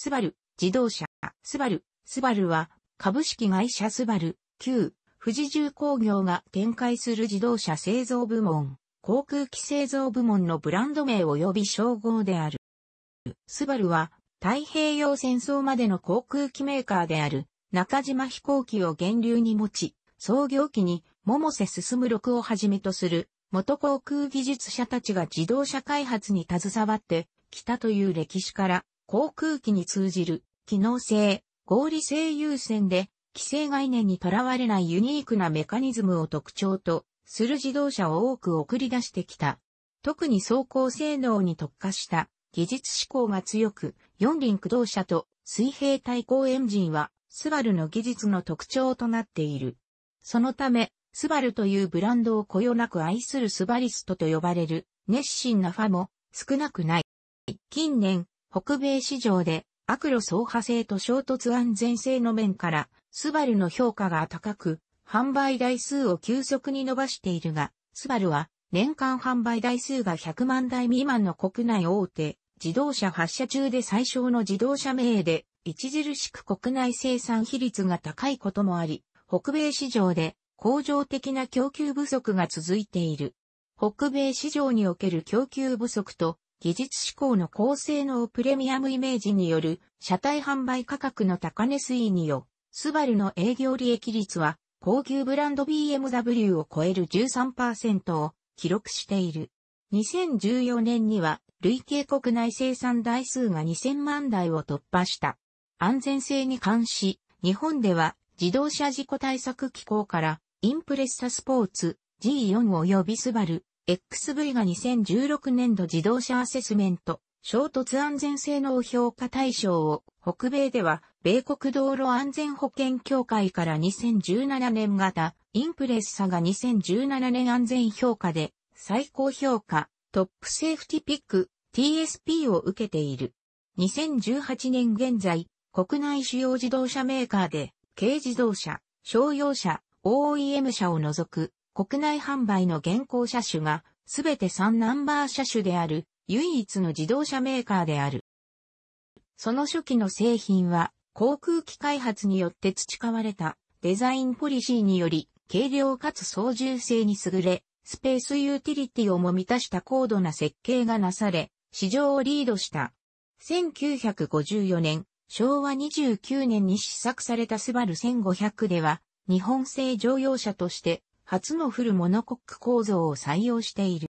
スバル、自動車、スバル、スバルは、株式会社スバル、旧、富士重工業が展開する自動車製造部門、航空機製造部門のブランド名及び称号である。スバルは、太平洋戦争までの航空機メーカーである、中島飛行機を源流に持ち、創業期に、桃瀬進6をはじめとする、元航空技術者たちが自動車開発に携わってきたという歴史から航空機に通じる機能性、合理性優先で、規制概念にとらわれないユニークなメカニズムを特徴とする自動車を多く送り出してきた。特に走行性能に特化した技術志向が強く、四輪駆動車と水平対向エンジンは、スバルの技術の特徴となっている。そのため、スバルというブランドをこよなく愛するスバリストと呼ばれる熱心なファも少なくない。近年、北米市場で悪路走破性と衝突安全性の面から、スバルの評価が高く、販売台数を急速に伸ばしているが、スバルは年間販売台数が100万台未満の国内大手、自動車発車中で最小の自動車名で、著しく国内生産比率が高いこともあり、北米市場で恒常的な供給不足が続いている。北米市場における供給不足と技術志向の高性能プレミアムイメージによる車体販売価格の高値推移によ、スバルの営業利益率は高級ブランド BMW を超える13%を記録している。2014年には累計国内生産台数が2000万台を突破した。安全性に関し、日本では自動車事故対策機構からインプレッサスポーツ G4 及びスバル XV が2016年度自動車アセスメント、衝突安全性能評価対象を、北米では、米国道路安全保険協会から2017年型、インプレッサが2017年安全評価で、最高評価、トップセーフティピック、TSP を受けている。2018年現在、国内主要自動車メーカーで、軽自動車、商用車、OEM 車を除く国内販売の現行車種が、すべて3ナンバー車種である、唯一の自動車メーカーである。その初期の製品は、航空機開発によって培われたデザインポリシーにより、軽量かつ操縦性に優れ、スペースユーティリティをも満たした高度な設計がなされ、市場をリードした。1954年、昭和29年に試作されたスバル1500では、日本製乗用車として初のフルモノコック構造を採用している。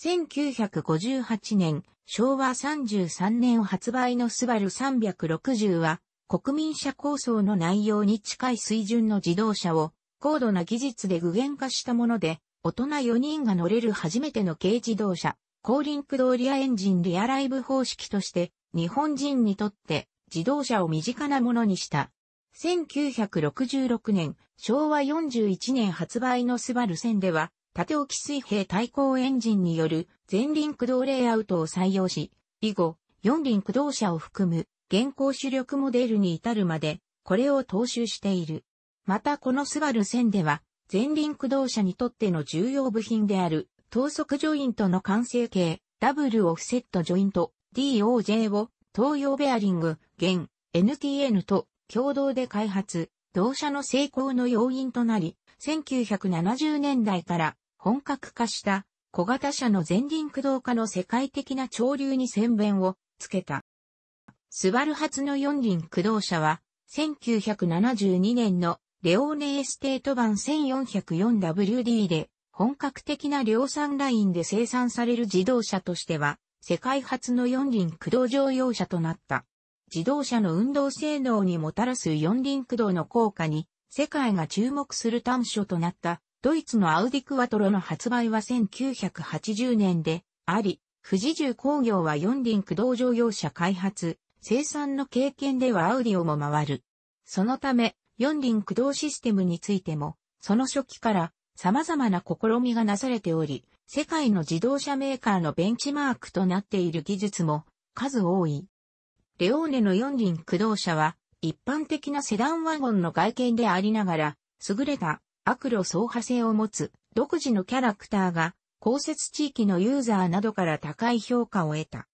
1958年、昭和33年発売のスバル360は、国民車構想の内容に近い水準の自動車を高度な技術で具現化したもので、大人4人が乗れる初めての軽自動車、後輪駆動リアエンジンリアライブ方式として、日本人にとって自動車を身近なものにした。1966年、昭和41年発売のスバル戦では、縦置き水平対向エンジンによる前輪駆動レイアウトを採用し、以後、四輪駆動車を含む現行主力モデルに至るまで、これを踏襲している。またこのスバル線では、前輪駆動車にとっての重要部品である、等速ジョイントの完成形、ダブルオフセットジョイント、DOJ を、東洋ベアリング、現、NTN と共同で開発、同社の成功の要因となり、1970年代から本格化した小型車の前輪駆動化の世界的な潮流に宣弁をつけた。スバル発の四輪駆動車は、1972年のレオーネエステート版 1404WD で本格的な量産ラインで生産される自動車としては世界初の四輪駆動乗用車となった。自動車の運動性能にもたらす四輪駆動の効果に、世界が注目する端緒となったドイツのアウディクワトロの発売は1980年であり、富士重工業は四輪駆動乗用車開発、生産の経験ではアウディオも回る。そのため、四輪駆動システムについても、その初期から様々な試みがなされており、世界の自動車メーカーのベンチマークとなっている技術も数多い。レオーネの四輪駆動車は、一般的なセダンワゴンの外見でありながら、優れた悪路走破性を持つ独自のキャラクターが、公設地域のユーザーなどから高い評価を得た。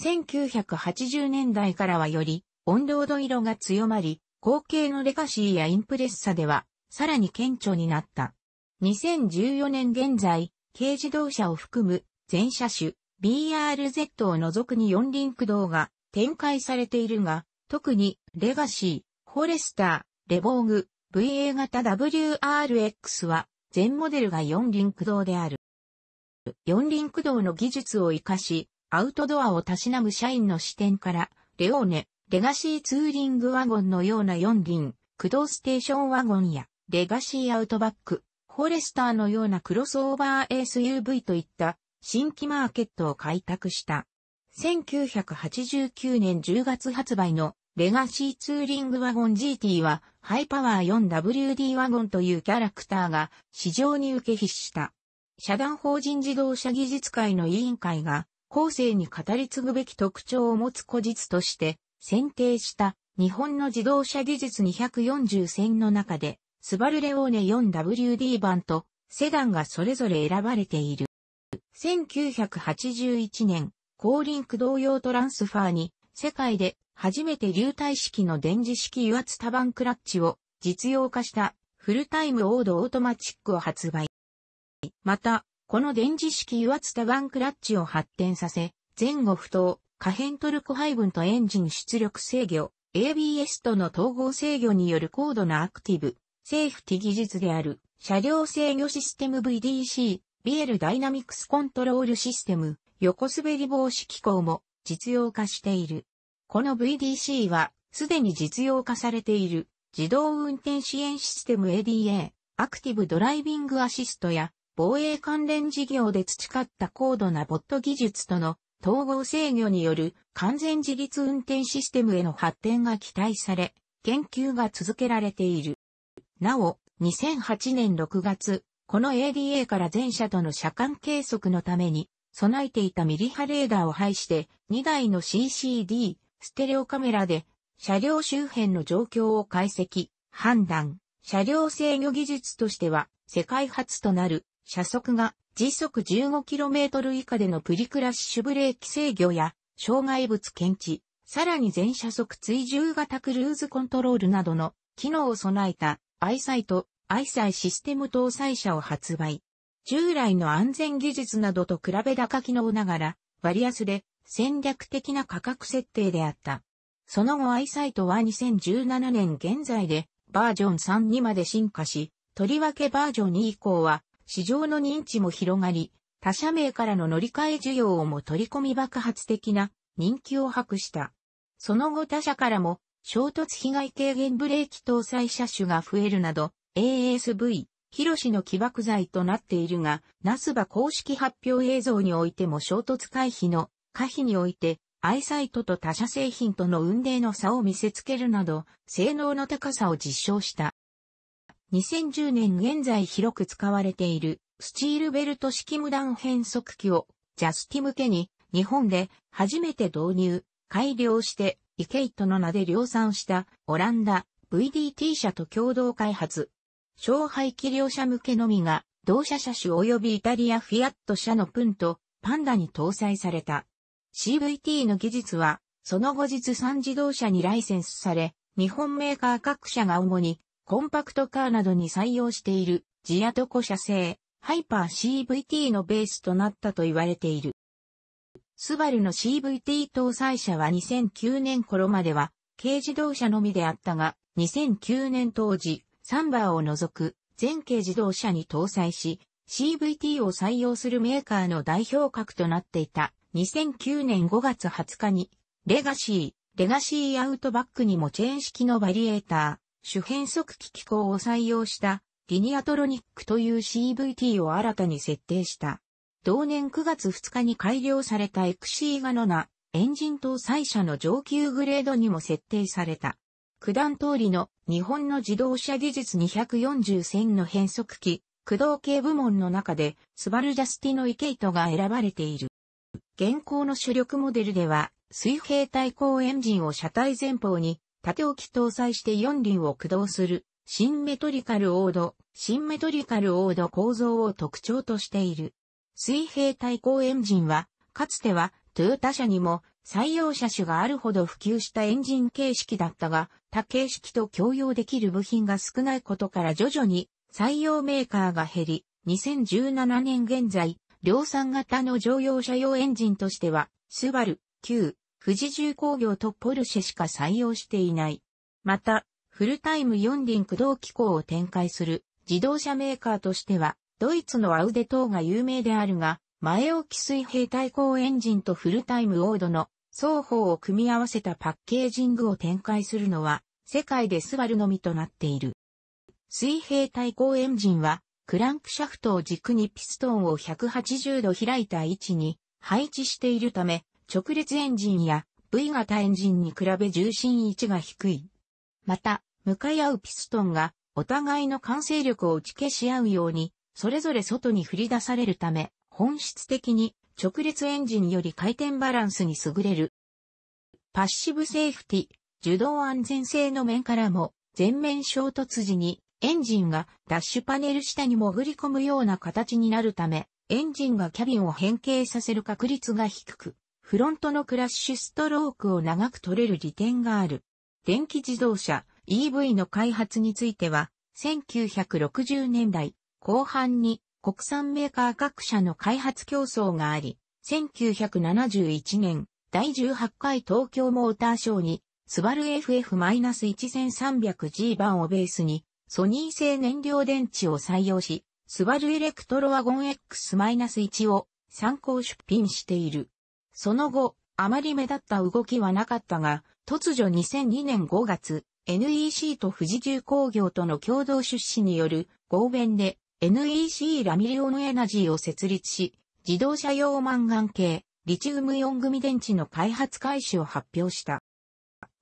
1980年代からはより、オンロード色が強まり、後継のレガシーやインプレッサでは、さらに顕著になった。2014年現在、軽自動車を含む全車種 BRZ を除くに四輪駆動が展開されているが、特にレガシー、フォレスター、レボーグ、VA 型 WRX は全モデルが四輪駆動である。四輪駆動の技術を活かし、アウトドアをたしなむ社員の視点から、レオーネ、レガシーツーリングワゴンのような四輪、駆動ステーションワゴンや、レガシーアウトバック、フォレスターのようなクロスオーバー SUV といった新規マーケットを開拓した。1989年10月発売のレガシーツーリングワゴン GT はハイパワー 4WD ワゴンというキャラクターが市場に受け必した。社団法人自動車技術会の委員会が後世に語り継ぐべき特徴を持つ古実として選定した日本の自動車技術240選の中でスバルレオーネ 4WD 版とセダンがそれぞれ選ばれている。1981年後輪駆動用トランスファーに、世界で初めて流体式の電磁式油圧多番クラッチを実用化したフルタイムオードオートマチックを発売。また、この電磁式油圧多番クラッチを発展させ、前後不当、可変トルク配分とエンジン出力制御、ABS との統合制御による高度なアクティブ、セーフティ技術である、車両制御システム VDC、ビエルダイナミクスコントロールシステム、横滑り防止機構も実用化している。この VDC は、すでに実用化されている、自動運転支援システム ADA、アクティブドライビングアシストや、防衛関連事業で培った高度なボット技術との統合制御による完全自立運転システムへの発展が期待され、研究が続けられている。なお、2008年6月、この ADA から全社との車間計測のために、備えていたミリ波レーダーを配して2台の CCD、ステレオカメラで車両周辺の状況を解析、判断。車両制御技術としては世界初となる車速が時速 15km 以下でのプリクラッシュブレーキ制御や障害物検知、さらに全車速追従型クルーズコントロールなどの機能を備えたアイサイト、アイサイシステム搭載車を発売。従来の安全技術などと比べ高機能ながら、割安で戦略的な価格設定であった。その後 i サイトは2017年現在でバージョン3にまで進化し、とりわけバージョン2以降は市場の認知も広がり、他社名からの乗り換え需要をも取り込み爆発的な人気を博した。その後他社からも衝突被害軽減ブレーキ搭載車種が増えるなど ASV 広氏の起爆剤となっているが、ナスバ公式発表映像においても衝突回避の可否において、アイサイトと他社製品との運命の差を見せつけるなど、性能の高さを実証した。2010年現在広く使われている、スチールベルト式無断変速機を、ジャスティ向けに、日本で初めて導入、改良して、イケイトの名で量産した、オランダ、VDT 社と共同開発、小排気量車向けのみが、同社車種及びイタリアフィアット車のプンとパンダに搭載された。CVT の技術は、その後日産自動車にライセンスされ、日本メーカー各社が主にコンパクトカーなどに採用しているジアトコ社製ハイパー CVT のベースとなったと言われている。スバルの CVT 搭載車は2009年頃までは軽自動車のみであったが、2009年当時、サンバーを除く全系自動車に搭載し、CVT を採用するメーカーの代表格となっていた2009年5月20日に、レガシー、レガシーアウトバックにもチェーン式のバリエーター、主変速機機構を採用したリニアトロニックという CVT を新たに設定した。同年9月2日に改良されたエクシーガノナエンジン搭載車の上級グレードにも設定された。九段通りの日本の自動車技術240線の変速機、駆動系部門の中で、スバルジャスティのイケイトが選ばれている。現行の主力モデルでは、水平対向エンジンを車体前方に縦置き搭載して4輪を駆動する、シンメトリカルオード、シンメトリカルオード構造を特徴としている。水平対向エンジンは、かつてはトヨタ社にも採用車種があるほど普及したエンジン形式だったが、他形式と共用できる部品が少ないことから徐々に採用メーカーが減り、2017年現在、量産型の乗用車用エンジンとしては、スバル、旧、富士重工業とポルシェしか採用していない。また、フルタイム4輪駆動機構を展開する自動車メーカーとしては、ドイツのアウデ等が有名であるが、前置き水平対向エンジンとフルタイムオードの双方を組み合わせたパッケージングを展開するのは、世界でスバルのみとなっている。水平対向エンジンは、クランクシャフトを軸にピストンを180度開いた位置に配置しているため、直列エンジンや V 型エンジンに比べ重心位置が低い。また、向かい合うピストンがお互いの完成力を打ち消し合うように、それぞれ外に振り出されるため、本質的に直列エンジンより回転バランスに優れる。パッシブセーフティ、受動安全性の面からも、全面衝突時にエンジンがダッシュパネル下に潜り込むような形になるため、エンジンがキャビンを変形させる確率が低く、フロントのクラッシュストロークを長く取れる利点がある。電気自動車 EV の開発については、1960年代後半に国産メーカー各社の開発競争があり、1971年、第18回東京モーターショーに、スバル FF-1300G 版をベースに、ソニー製燃料電池を採用し、スバルエレクトロワゴン X-1 を参考出品している。その後、あまり目立った動きはなかったが、突如2002年5月、NEC と富士重工業との共同出資による合弁で NEC ラミリオムエナジーを設立し、自動車用マンガン系、リチウムイオン組電池の開発開始を発表した。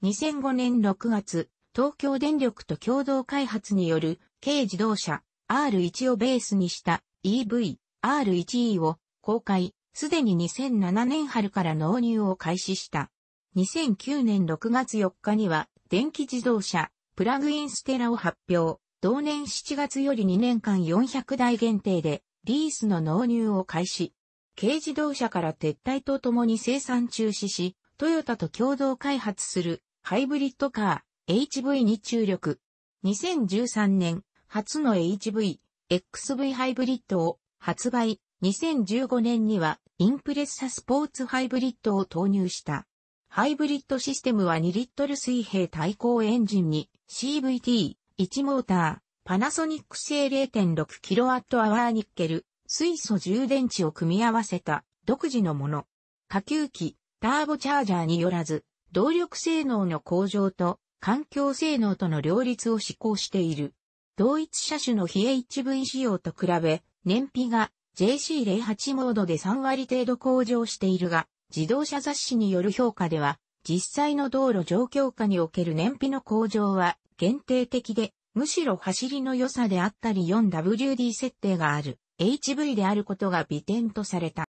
2005年6月、東京電力と共同開発による軽自動車 R1 をベースにした EV R1E を公開、すでに2007年春から納入を開始した。2009年6月4日には電気自動車プラグインステラを発表。同年7月より2年間400台限定で、リースの納入を開始。軽自動車から撤退とともに生産中止し、トヨタと共同開発するハイブリッドカー HV に注力。2013年初の HV、XV ハイブリッドを発売。2015年にはインプレッサスポーツハイブリッドを投入した。ハイブリッドシステムは2リットル水平対向エンジンに CVT、1モーター、パナソニック製 0.6kWh ニッケル、水素充電池を組み合わせた独自のもの。下級機、ターボチャージャーによらず、動力性能の向上と環境性能との両立を施行している。同一車種の非 HV 仕様と比べ、燃費が JC08 モードで3割程度向上しているが、自動車雑誌による評価では、実際の道路状況下における燃費の向上は限定的で、むしろ走りの良さであったり 4WD 設定がある HV であることが美点とされた。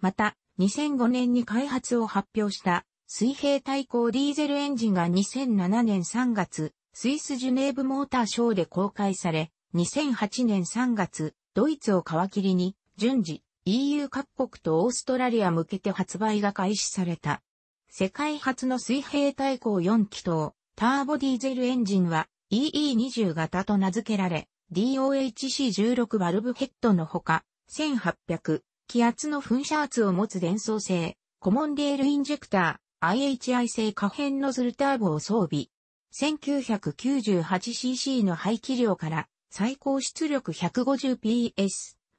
また、2005年に開発を発表した水平対向ディーゼルエンジンが2007年3月、スイスジュネーブモーターショーで公開され、2008年3月、ドイツを皮切りに、順次、EU 各国とオーストラリア向けて発売が開始された。世界初の水平対向4気筒、ターボディーゼルエンジンは EE20 型と名付けられ、DOHC16 バルブヘッドのほか、1800気圧の噴射圧を持つ伝送性、コモンデールインジェクター、IHI 製可変ノズルターボを装備。1998cc の排気量から最高出力 150PS、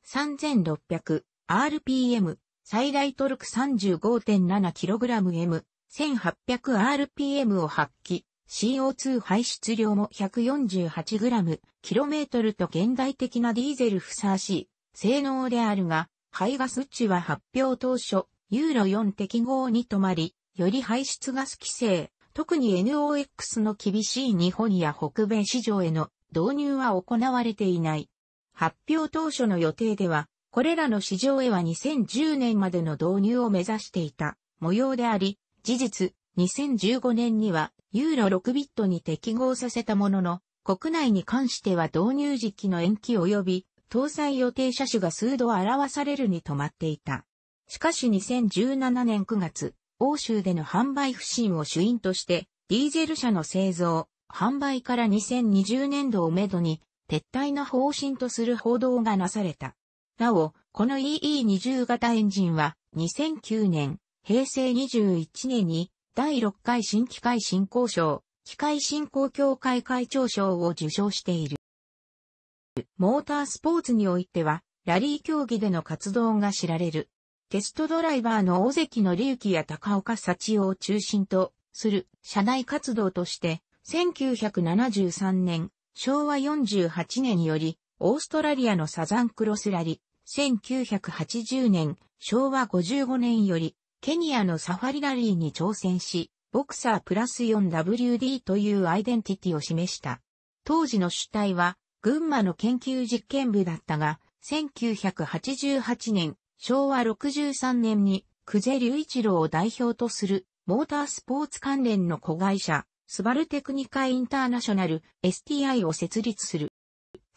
3600 RPM、最大トルク 35.7kgM、1800RPM を発揮。CO2 排出量も 148g/km と現代的なディーゼルふさわしい性能であるが、排ガス値は発表当初、ユーロ4適合に止まり、より排出ガス規制、特に NOx の厳しい日本や北米市場への導入は行われていない。発表当初の予定では、これらの市場へは2010年までの導入を目指していた模様であり、事実、2015年にはユーロ6ビットに適合させたものの、国内に関しては導入時期の延期及び搭載予定車種が数度表されるに止まっていた。しかし2017年9月、欧州での販売不振を主因として、ディーゼル車の製造、販売から2020年度をめどに、撤退の方針とする報道がなされた。なお、この EE20 型エンジンは、2009年、平成21年に、第6回新機械振興賞、機械振興協会会長賞を受賞している。モータースポーツにおいては、ラリー競技での活動が知られる。テストドライバーの大関の隆起や高岡幸夫を中心とする社内活動として、1973年、昭和48年より、オーストラリアのサザンクロスラリ、1980年、昭和55年より、ケニアのサファリラリーに挑戦し、ボクサープラス 4WD というアイデンティティを示した。当時の主体は、群馬の研究実験部だったが、1988年、昭和63年に、久世隆一郎を代表とする、モータースポーツ関連の子会社、スバルテクニカインターナショナル STI を設立する。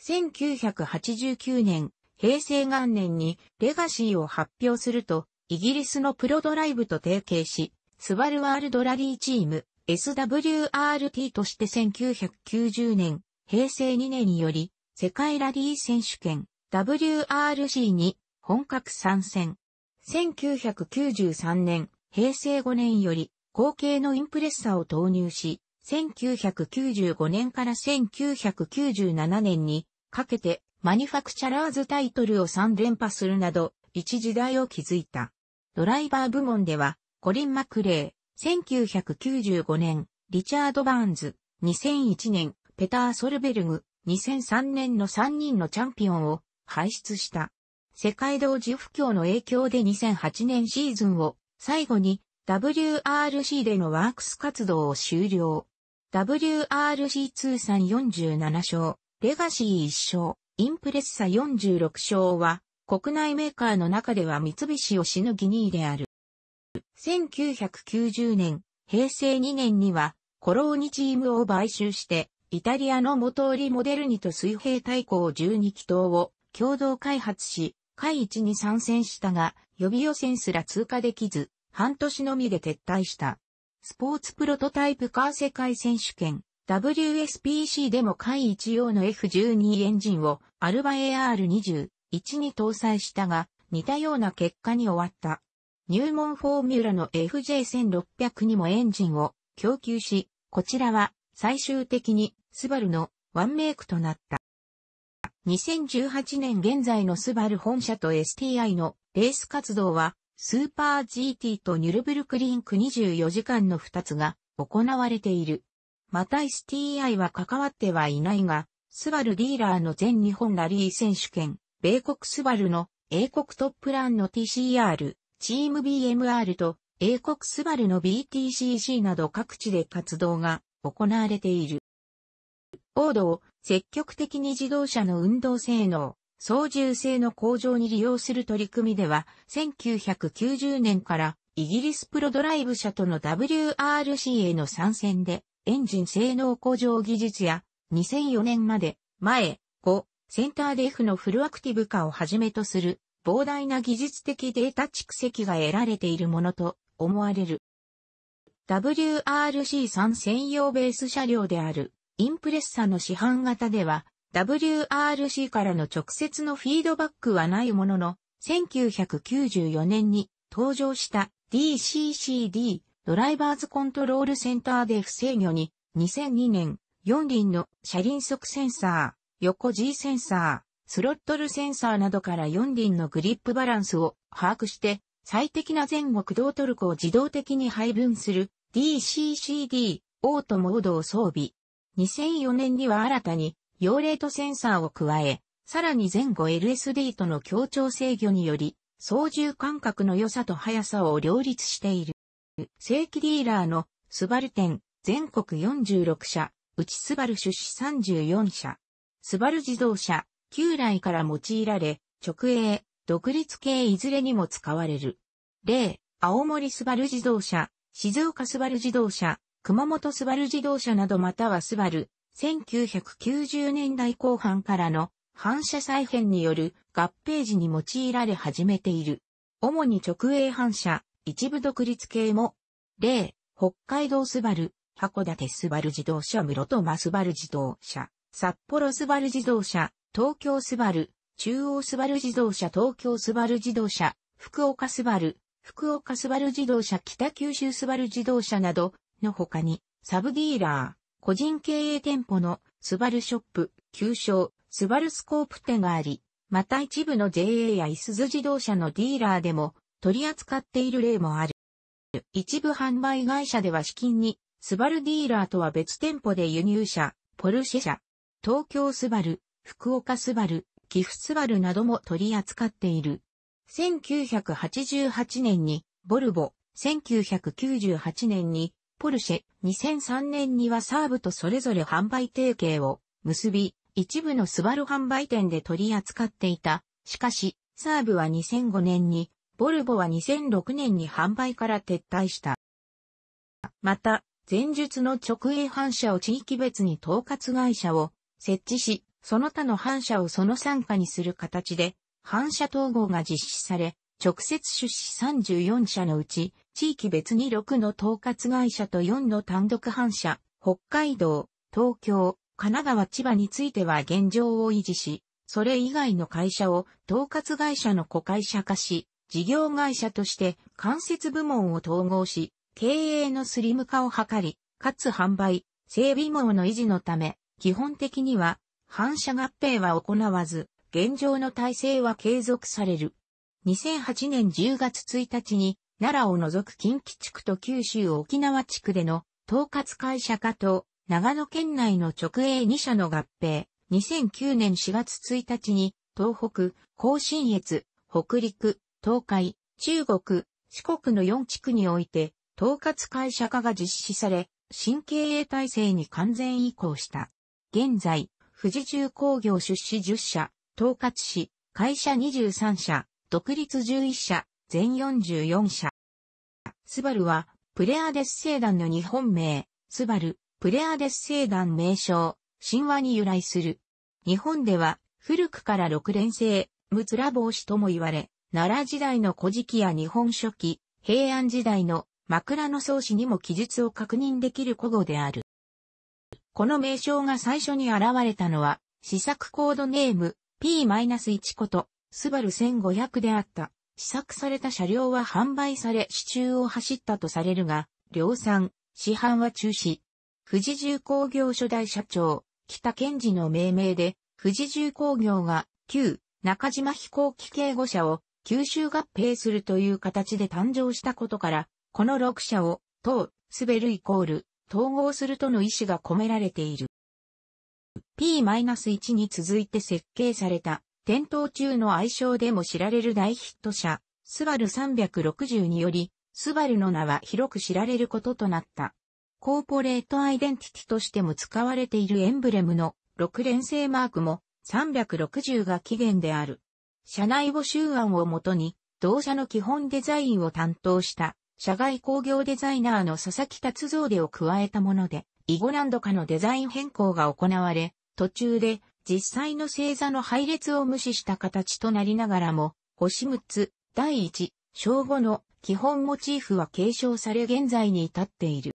1989年、平成元年にレガシーを発表すると、イギリスのプロドライブと提携し、スバルワールドラリーチーム SWRT として1990年、平成2年により、世界ラリー選手権 WRC に本格参戦。1993年、平成5年より、後継のインプレッサを投入し、1995年から1997年にかけてマニファクチャラーズタイトルを3連覇するなど、一時代を築いた。ドライバー部門では、コリン・マクレー、1995年、リチャード・バーンズ、2001年、ペター・ソルベルグ、2003年の3人のチャンピオンを輩出した。世界同時不況の影響で2008年シーズンを最後に WRC でのワークス活動を終了。WRC 通算47勝、レガシー1勝、インプレッサ46勝は国内メーカーの中では三菱をしのぎ2位である。1990年、平成2年には、コローニチームを買収して、イタリアの元売りモデルニと水平対抗12気筒を共同開発し、会一に参戦したが、予備予選すら通過できず、半年のみで撤退した。スポーツプロトタイプカー世界選手権、WSPC でも会一用の F12 エンジンをアルバ AR20、1に搭載したが、似たような結果に終わった。入門フォーミュラの FJ1600 にもエンジンを供給し、こちらは最終的にスバルのワンメイクとなった。2018年現在のスバル本社と STI のレース活動は、スーパー GT とニュルブルクリンク24時間の2つが行われている。また STI は関わってはいないが、スバルディーラーの全日本ラリー選手権、米国スバルの英国トップランの TCR、チーム BMR と英国スバルの BTCC など各地で活動が行われている。オードを積極的に自動車の運動性能、操縦性の向上に利用する取り組みでは、1990年からイギリスプロドライブ社との WRC への参戦でエンジン性能向上技術や2004年まで前センターデフのフルアクティブ化をはじめとする膨大な技術的データ蓄積が得られているものと思われる。WRC3 専用ベース車両であるインプレッサの市販型では WRC からの直接のフィードバックはないものの1994年に登場した DCCD ドライバーズコントロールセンターデフ制御に2002年4輪の車輪速センサー、横 G センサー、スロットルセンサーなどから4輪のグリップバランスを把握して、最適な前後駆動トルクを自動的に配分する DCCD オートモードを装備。2004年には新たに、用レートセンサーを加え、さらに前後 LSD との協調制御により、操縦感覚の良さと速さを両立している。正規ディーラーのスバル店、全国46社、内スバル出資34社。スバル自動車、旧来から用いられ、直営、独立系いずれにも使われる。例、青森スバル自動車、静岡スバル自動車、熊本スバル自動車などまたはスバル、1990年代後半からの反射再編による合併時に用いられ始めている。主に直営反射、一部独立系も、例、北海道スバル、函館スバル自動車室戸間スバル自動車、札幌スバル自動車、東京スバル、中央スバル自動車、東京スバル自動車、福岡スバル、福岡スバル自動車、北九州スバル自動車など、の他に、サブディーラー、個人経営店舗のスバルショップ、旧称、スバルスコープ店があり、また一部の JA やイスズ自動車のディーラーでも取り扱っている例もある。一部販売会社では資金に、スバルディーラーとは別店舗で輸入車、ポルシェ車、東京スバル、福岡スバル、岐阜スバルなども取り扱っている。1988年にボルボ、1998年にポルシェ、2003年にはサーブとそれぞれ販売提携を結び、一部のスバル販売店で取り扱っていた。しかし、サーブは2005年に、ボルボは2006年に販売から撤退した。また、前述の直営反射を地域別に統括会社を設置し、その他の反射をその参加にする形で、反射統合が実施され、直接出資34社のうち、地域別に6の統括会社と4の単独反射、北海道、東京、神奈川千葉については現状を維持し、それ以外の会社を統括会社の子会社化し、事業会社として間接部門を統合し、経営のスリム化を図り、かつ販売、整備網の維持のため、基本的には反射合併は行わず、現状の体制は継続される。2008年10月1日に、奈良を除く近畿地区と九州沖縄地区での統括会社化と、長野県内の直営2社の合併。2009年4月1日に、東北、甲信越、北陸、東海、中国、四国の4地区において、統括会社化が実施され、新経営体制に完全移行した。現在、富士重工業出資10社、統括し、会社23社、独立11社、全44社。スバルは、プレアデス星団の日本名、スバル、プレアデス星団名称、神話に由来する。日本では、古くから六連星、ムツラ帽子とも言われ、奈良時代の古事記や日本書紀、平安時代の枕草子にも記述を確認できる古語である。この名称が最初に現れたのは、試作コードネーム P-1 こと、スバル1500であった。試作された車両は販売され、市中を走ったとされるが、量産、市販は中止。富士重工業初代社長、北健二の命名で、富士重工業が旧中島飛行機警護車を九州合併するという形で誕生したことから、この6社を、等、スベルイコール、統合するとの意思が込められている。P-1 に続いて設計された、点灯中の愛称でも知られる大ヒット車、スバル360により、スバルの名は広く知られることとなった。コーポレートアイデンティティとしても使われているエンブレムの6連星マークも360が起源である。社内募集案をもとに、同社の基本デザインを担当した社外工業デザイナーの佐々木達造でを加えたもので、以後何度かのデザイン変更が行われ、途中で実際の星座の配列を無視した形となりながらも、星6つ、第1、小5の基本モチーフは継承され現在に至っている。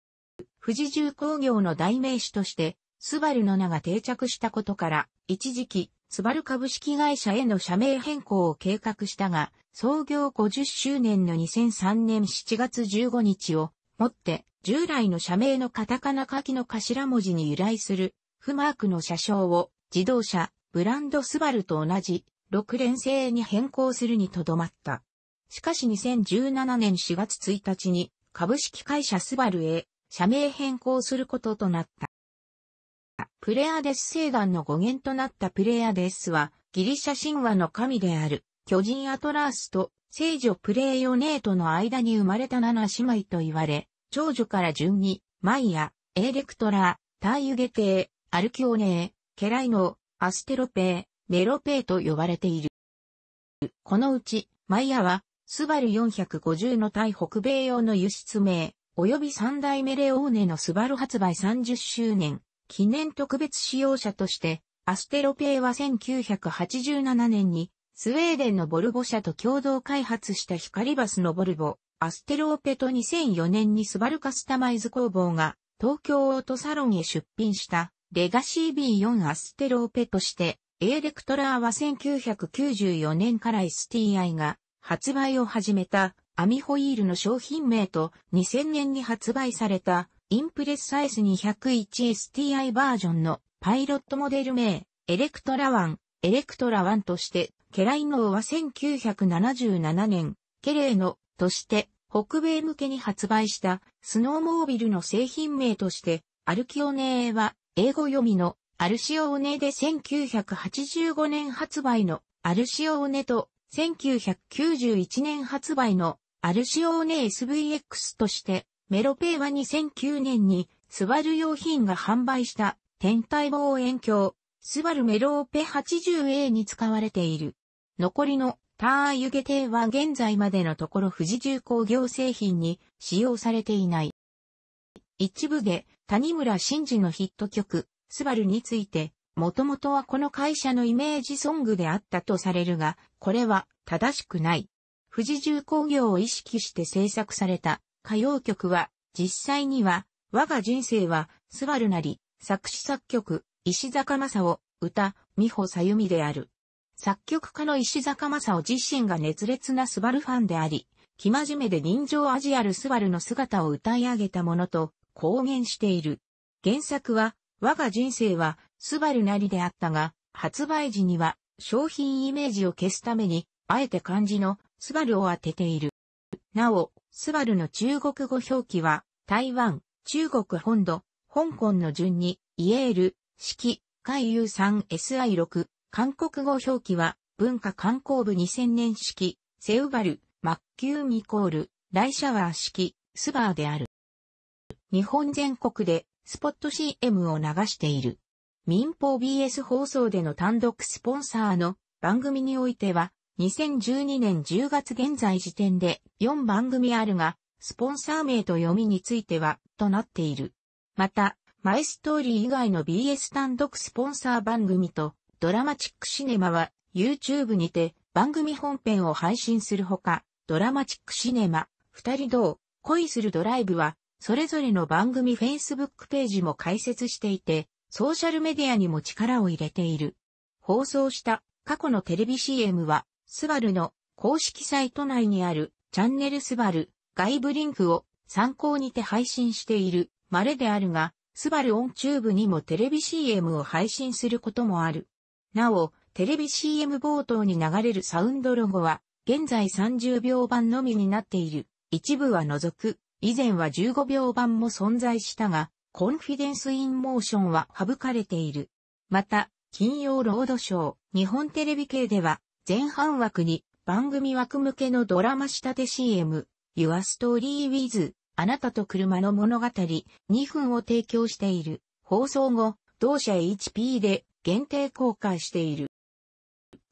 富士重工業の代名詞として、スバルの名が定着したことから、一時期、スバル株式会社への社名変更を計画したが、創業50周年の2003年7月15日をもって従来の社名のカタカナ書きの頭文字に由来するフマークの社称を自動車、ブランドスバルと同じ6連星に変更するにとどまった。しかし2017年4月1日に株式会社スバルへ社名変更することとなった。プレアデス星団の語源となったプレアデスは、ギリシャ神話の神である、巨人アトラースと聖女プレイオネートの間に生まれた七姉妹と言われ、長女から順に、マイア、エレクトラ、タイユゲテー、アルキオネー、ケライノ、アステロペー、メロペーと呼ばれている。このうち、マイアは、スバル450の対北米用の輸出名、及び三代目レオーネのスバル発売30周年記念特別使用車として、アステロペイは1987年にスウェーデンのボルボ社と共同開発した光バスのボルボ、アステロペと2004年にスバルカスタマイズ工房が東京オートサロンへ出品したレガシー B4 アステロペとしてエーレクトラーは1994年から STI が発売を始めたアミホイールの商品名と2000年に発売されたインプレッサ S201STI バージョンのパイロットモデル名、エレクトラ1、エレクトラ1として、ケライノーは1977年、ケレーノとして北米向けに発売したスノーモービルの製品名として、アルキオネーは英語読みのアルシオーネで1985年発売のアルシオーネと1991年発売のアルシオーネ SVX としてメロペイは2009年にスバル用品が販売した天体望遠鏡、スバルメロペ 80A に使われている。残りのターユゲテは現在までのところ富士重工業製品に使用されていない。一部で谷村新司のヒット曲、スバルについて、もともとはこの会社のイメージソングであったとされるが、これは正しくない。富士重工業を意識して制作された歌謡曲は、実際には、我が人生は、スバルなり、作詞作曲、石坂正夫、歌、美穂さゆみである。作曲家の石坂正夫自身が熱烈なスバルファンであり、生真面目で人情味あるスバルの姿を歌い上げたものと、公言している。原作は、我が人生は、スバルなりであったが、発売時には、商品イメージを消すために、あえて漢字の、スバルを当てている。なお、スバルの中国語表記は、台湾、中国本土、香港の順に、イエール、式、海遊 3SI6、韓国語表記は、文化観光部2000年式、セウバル、マッキューミコール、ライシャワー式、スバーである。日本全国で、スポット CM を流している。民放 BS 放送での単独スポンサーの番組においては、2012年10月現在時点で4番組あるが、スポンサー名と読みについては、となっている。また、マイストーリー以外の BS 単独スポンサー番組と、ドラマチックシネマは、YouTube にて番組本編を配信するほか、ドラマチックシネマ、二人同、恋するドライブは、それぞれの番組 Facebook ページも開設していて、ソーシャルメディアにも力を入れている。放送した過去のテレビ CM はスバルの公式サイト内にあるチャンネルスバル外部リンクを参考にて配信している稀であるが、スバルオンチューブにもテレビ CM を配信することもある。なお、テレビ CM 冒頭に流れるサウンドロゴは、現在30秒版のみになっている。一部は除く、以前は15秒版も存在したが、コンフィデンス・イン・モーションは省かれている。また、金曜ロードショー、日本テレビ系では、前半枠に番組枠向けのドラマ仕立て CM、Your Story With あなたと車の物語2分を提供している。放送後、同社 HP で限定公開している。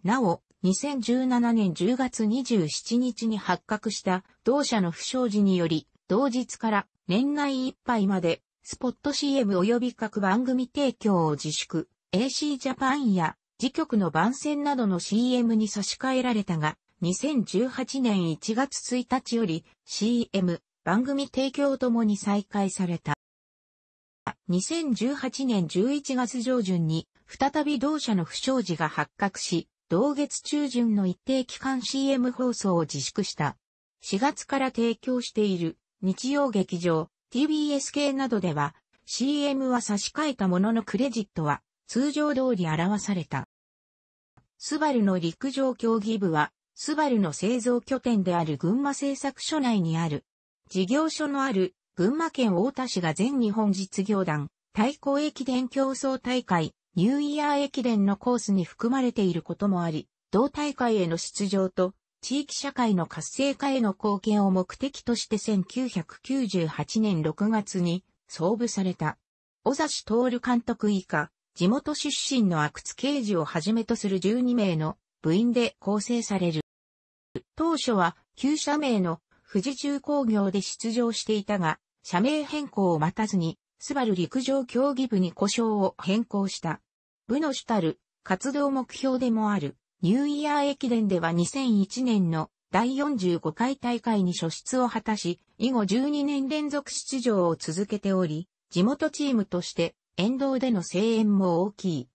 なお、2017年10月27日に発覚した同社の不祥事により、同日から年内いっぱいまでスポット CM 及び各番組提供を自粛、AC ジャパンや時局の番宣などの CM に差し替えられたが、2018年1月1日より CM、番組提供ともに再開された。2018年11月上旬に、再び同社の不祥事が発覚し、同月中旬の一定期間 CM 放送を自粛した。4月から提供している日曜劇場、TBS 系などでは、CM は差し替えたもののクレジットは通常通り表された。スバルの陸上競技部は、スバルの製造拠点である群馬製作所内にある。事業所のある群馬県太田市が全日本実業団、対抗駅伝競争大会、ニューイヤー駅伝のコースに含まれていることもあり、同大会への出場と、地域社会の活性化への貢献を目的として1998年6月に創部された。小指徹監督以下、地元出身の阿久津刑事をはじめとする12名の部員で構成される。当初は旧社名の富士重工業で出場していたが、社名変更を待たずに、スバル陸上競技部に故障を変更した。部の主たる活動目標でもあるニューイヤー駅伝では2001年の第45回大会に初出を果たし、以後12年連続出場を続けており、地元チームとして沿道での声援も大きい。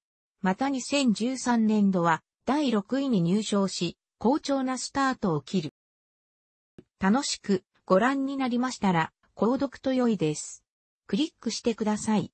また2013年度は第6位に入賞し、好調なスタートを切る。楽しくご覧になりましたら、購読と良いです。クリックしてください。